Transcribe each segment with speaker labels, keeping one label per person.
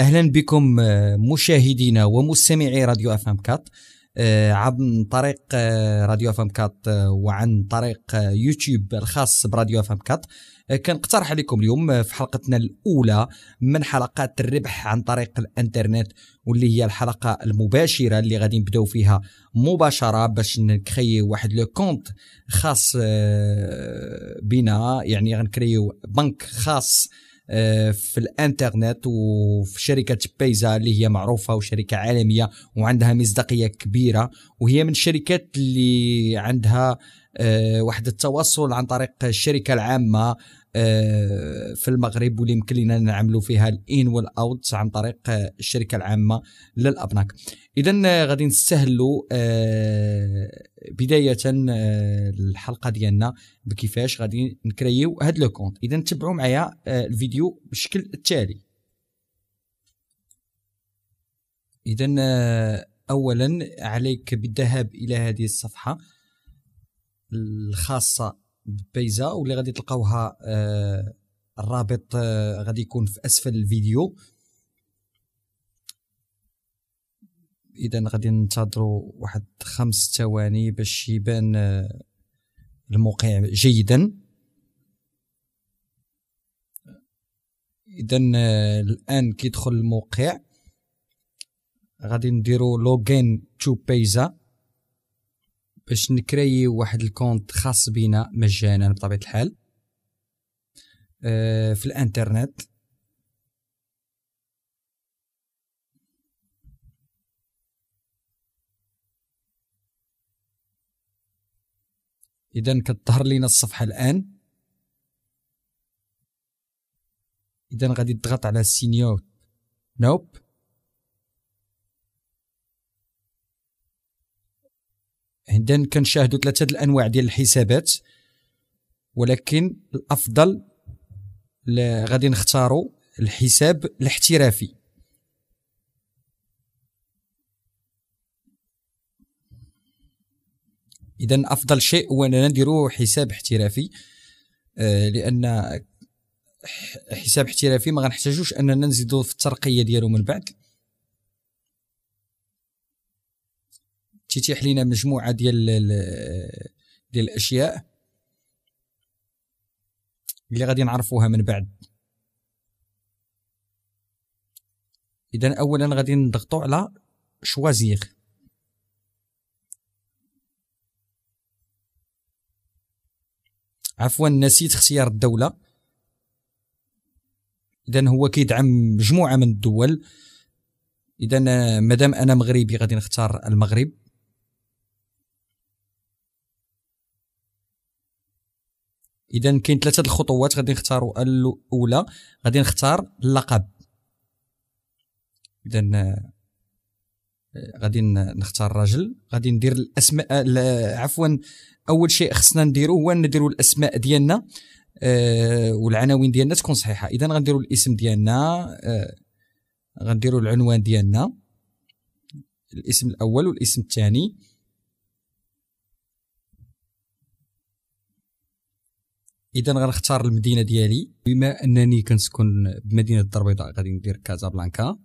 Speaker 1: اهلا بكم آه، مشاهدينا ومستمعي راديو اف ام كات آه، عن طريق آه، راديو اف ام كات وعن طريق يوتيوب الخاص براديو اف ام كات كنقترح عليكم اليوم في حلقتنا الاولى من حلقات الربح عن طريق الانترنت واللي هي الحلقه المباشره اللي غادي نبداو فيها مباشره باش نكريي واحد لو كونت خاص بنا يعني غنكريو بنك خاص في الانترنت وفي شركه بيزا اللي هي معروفه وشركه عالميه وعندها مصداقيه كبيره وهي من الشركات اللي عندها آه، واحد التواصل عن طريق الشركه العامه آه، في المغرب واللي يمكن لنا نعملوا فيها الان والاوت عن طريق آه، الشركه العامه للابناك اذا آه، غادي نستهلوا بدايه الحلقه ديالنا بكيفاش غادي نكريو هاد لو كونت اذا تبعوا معايا الفيديو بالشكل التالي اذا اولا عليك بالذهاب الى هذه الصفحه الخاصه بيزا واللي غادي تلقاوها آه، الرابط آه، غادي يكون في اسفل الفيديو اذا غادي ننتظروا واحد خمس ثواني باش يبان آه، الموقع جيدا اذا الان كيدخل الموقع غادي نديرو لوغين تو بيزا باش نكريي واحد الكونت خاص بينا مجانا بطبيعه الحال آه، في الانترنت اذا كتظهر لينا الصفحه الان اذا غادي تضغط على سينيور نوب nope. عندنا كنشاهدوا ثلاثه الانواع ديال الحسابات ولكن الافضل غادي نختاروا الحساب الاحترافي اذا افضل شيء هو اننا نديرو حساب احترافي آه، لان حساب احترافي ما غنحتاجوش اننا نزيدو في الترقيه ديالو من بعد تتيح لنا مجموعه ديال ديال الاشياء اللي غادي نعرفوها من بعد اذا اولا غادي نضغطوا على شوازيغ عفوا نسيت اختيار الدوله اذا هو كيدعم مجموعه من الدول اذا مادام انا مغربي غادي نختار المغرب اذا كاين ثلاثه الخطوات غادي نختاروا الاولى غادي نختار اللقب اذا آه، غادي نختار راجل غادي ندير الاسماء آه، عفوا اول شيء خصنا نديرو هو نديرو الاسماء ديالنا آه والعناوين ديالنا تكون صحيحه اذا غنديرو الاسم ديالنا آه غنديرو العنوان ديالنا الاسم الاول والاسم الثاني اذا غنختار المدينه ديالي بما انني كنسكن بمدينه الدار البيضاء غادي ندير كازابلانكا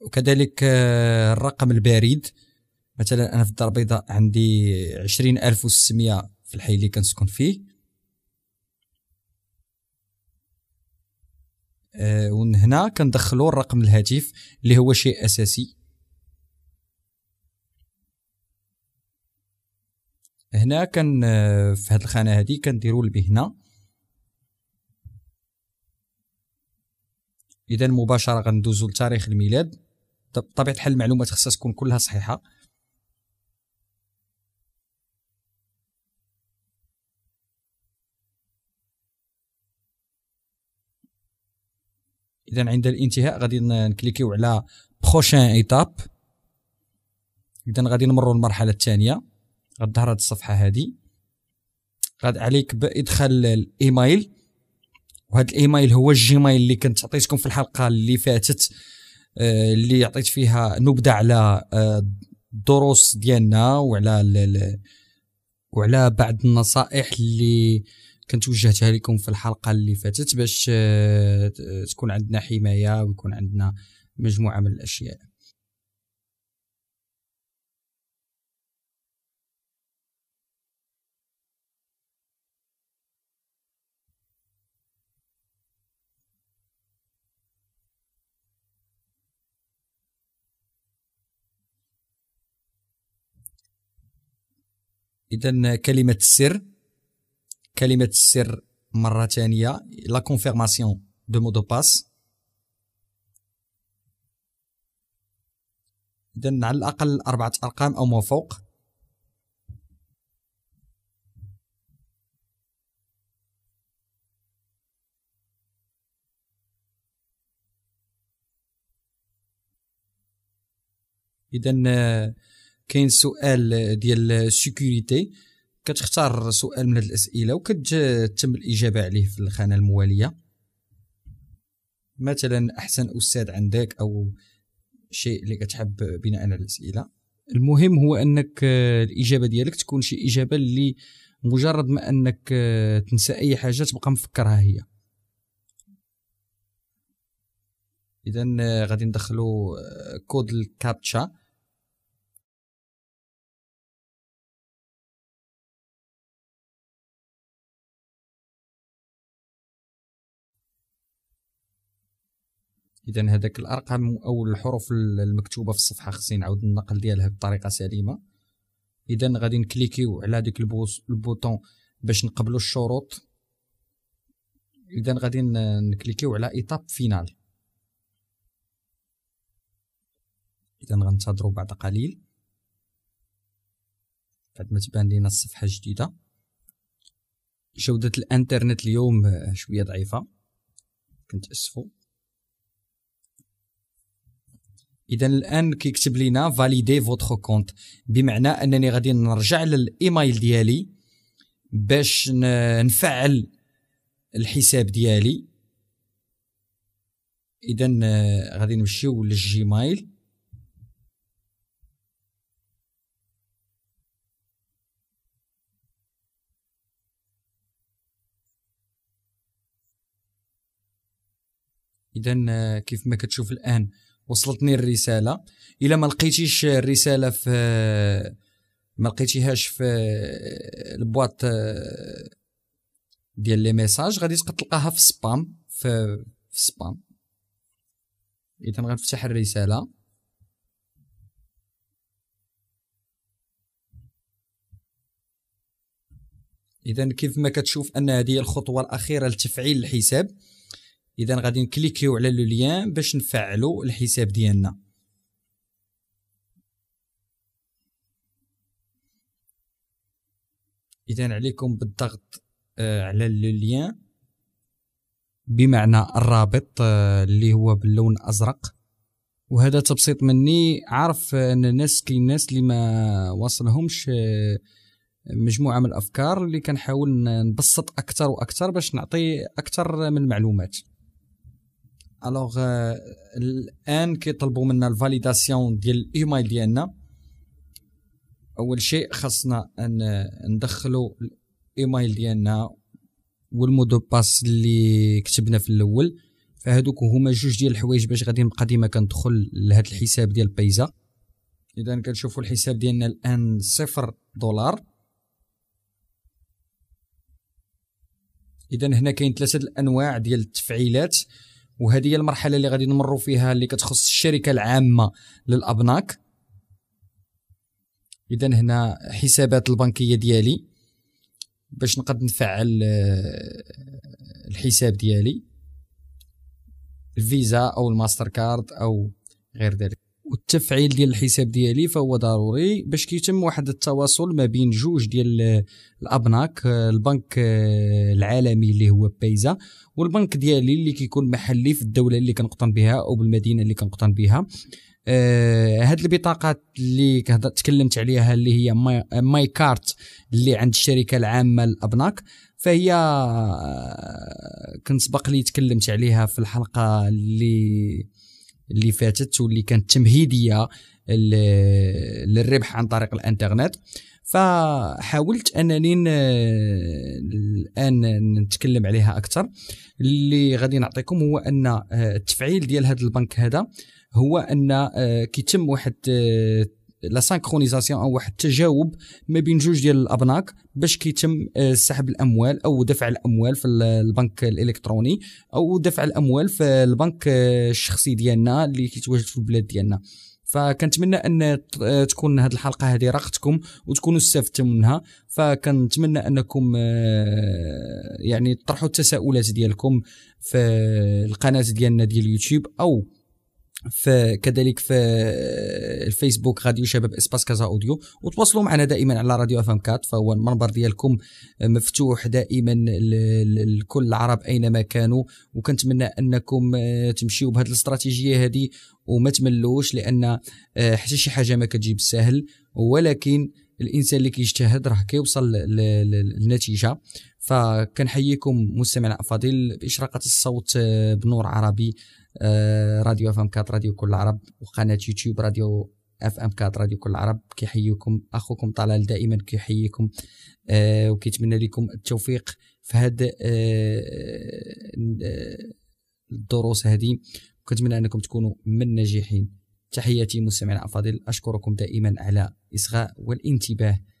Speaker 1: وكذلك آه، الرقم البريد مثلا انا في الدار البيضاء عندي 20600 في الحي اللي كنسكن فيه آه، ومن هنا كندخلوا الرقم الهاتف اللي هو شيء اساسي هنا كان آه، في هاد الخانه هادي كنديروا البهنه اذا مباشره غندوزو لتاريخ الميلاد بطبيعه الحال المعلومات خصها تكون كلها صحيحه اذا عند الانتهاء غادي نكليكيو على بروشين ايتاب اذا غادي نمروا للمرحله الثانيه غتظهر هذه الصفحه هذه غاد عليك بادخال الايميل وهذا الايميل هو الجيميل اللي كنت عطيتكم في الحلقه اللي فاتت آه، اللي عطيت فيها نبذه على آه، الدروس ديالنا وعلى وعلى بعض النصائح اللي كنت وجهتها لكم في الحلقه اللي فاتت باش آه، تكون عندنا حمايه ويكون عندنا مجموعه من الاشياء اذا كلمه السر كلمه السر مره ثانيه لا كونفيرماسيون دو مو دو باس إذن على الاقل اربعه ارقام او ما فوق اذا كاين سؤال ديال سيكوريتي كتختار سؤال من هذه الاسئله وكتتم الاجابه عليه في الخانه المواليه مثلا احسن استاذ عندك او شيء اللي كتحب بناء على الاسئله المهم هو انك الاجابه ديالك تكون شي اجابه اللي مجرد ما انك تنسى اي حاجه تبقى مفكرها هي اذا غادي ندخلو آه، كود الكابتشا اذا هذاك الارقام او الحروف المكتوبه في الصفحه خصني نعاود النقل ديالها بطريقه سليمه اذا غادي نكليكيو على هذيك البوطون باش نقبلوا الشروط اذا غادي نكليكيو على ايتاب فينال اذا غنتظروا بعد قليل بعد ما تبان لينا الصفحه الجديده جوده الانترنت اليوم شويه ضعيفه كنت اسفه اذا الان كيكتب لينا فاليدي فوتر كونت بمعنى انني غادي نرجع للايميل ديالي باش نفعل الحساب ديالي اذا آه، غادي نمشيو للجيميل اذا آه، كيف ما كتشوف الان وصلتني الرساله الا ما لقيتيش الرساله في ما لقيتيهاش في البواط ديال لي ميساج غادي تبقى تلقاها في سبام في, في سبام اذا غنفتح الرساله اذا كيف ما كتشوف ان هذه هي الخطوه الاخيره لتفعيل الحساب اذا غادي نكليكيو على لو ليان باش نفعلوا الحساب ديالنا اذا عليكم بالضغط آه، على لو ليان بمعنى الرابط آه، اللي هو باللون الازرق وهذا تبسيط مني عارف آه، ان الناس كاين الناس اللي ما وصلهمش مجموعه من الافكار اللي كنحاول نبسط اكثر واكثر باش نعطي اكثر من المعلومات الوغ euh, الان كيطلبوا منا الفاليداسيون ديال الايميل ديالنا اول شيء خاصنا ان ندخلوا الايميل ديالنا والمودو باس اللي كتبنا في الاول فهادوك هما جوج ديال الحوايج باش غادي نبقى ديما كندخل لهذا الحساب ديال بيزا اذا كنشوفوا الحساب ديالنا الان صفر دولار اذا هنا كاين ثلاثه الانواع ديال التفعيلات وهذه هي المرحله اللي غادي نمروا فيها اللي كتخص الشركه العامه للابناك اذا هنا حسابات البنكيه ديالي باش نقد نفعل آه، الحساب ديالي الفيزا او الماستر كارد او غير ذلك التفعيل ديال الحساب ديالي فهو ضروري باش كيتم واحد التواصل ما بين جوج ديال الابناك آه، البنك آه، العالمي اللي هو بايزا والبنك ديالي اللي كيكون محلي في الدوله اللي كنقطن بها او بالمدينه اللي كنقطن بها آه هاد البطاقات اللي تكلمت عليها اللي هي ماي, آه، ماي كارت اللي عند الشركه العامه الابناك فهي كنت سبق لي تكلمت عليها في الحلقه اللي اللي فاتت واللي كانت تمهيديه للربح عن طريق الانترنت فحاولت انني الان نتكلم عليها اكثر اللي غادي نعطيكم هو ان آه، التفعيل ديال هذا البنك هذا هو ان آه، كيتم واحد آه، لا سانكرونيزاسيون او واحد التجاوب ما بين جوج ديال الابناك باش كيتم آه، سحب الاموال او دفع الاموال في البنك الالكتروني او دفع الاموال في البنك آه، الشخصي ديالنا اللي كيتواجد في البلاد ديالنا فكنتمنى ان آه، تكون هذه الحلقه هذه راقتكم وتكونوا استفدتم منها فكنتمنى انكم يعني تطرحوا التساؤلات ديالكم في القناه ديالنا ديال اليوتيوب او في كذلك في آه، الفيسبوك راديو شباب اسباس كازا اوديو وتواصلوا معنا دائما على راديو اف ام 4 فهو المنبر ديالكم آه، مفتوح دائما لكل العرب اينما كانوا وكنتمنى انكم آه، تمشيوا بهذه الاستراتيجيه هذه وما تملوش لان حتى شي حاجه ما كتجيب سهل ولكن الانسان اللي كيجتهد راه كيوصل للنتيجه فكنحييكم مستمعنا الافاضل باشراقه الصوت بنور عربي آه، راديو اف ام كات راديو كل العرب وقناه يوتيوب راديو اف ام كات راديو كل العرب كيحييكم اخوكم طلال دائما كيحييكم آه وكيتمنى لكم التوفيق في هاد آه، الدروس هذه وكنتمنى انكم تكونوا من الناجحين تحياتي مستمعينا الافاضل اشكركم دائما على الاصغاء والانتباه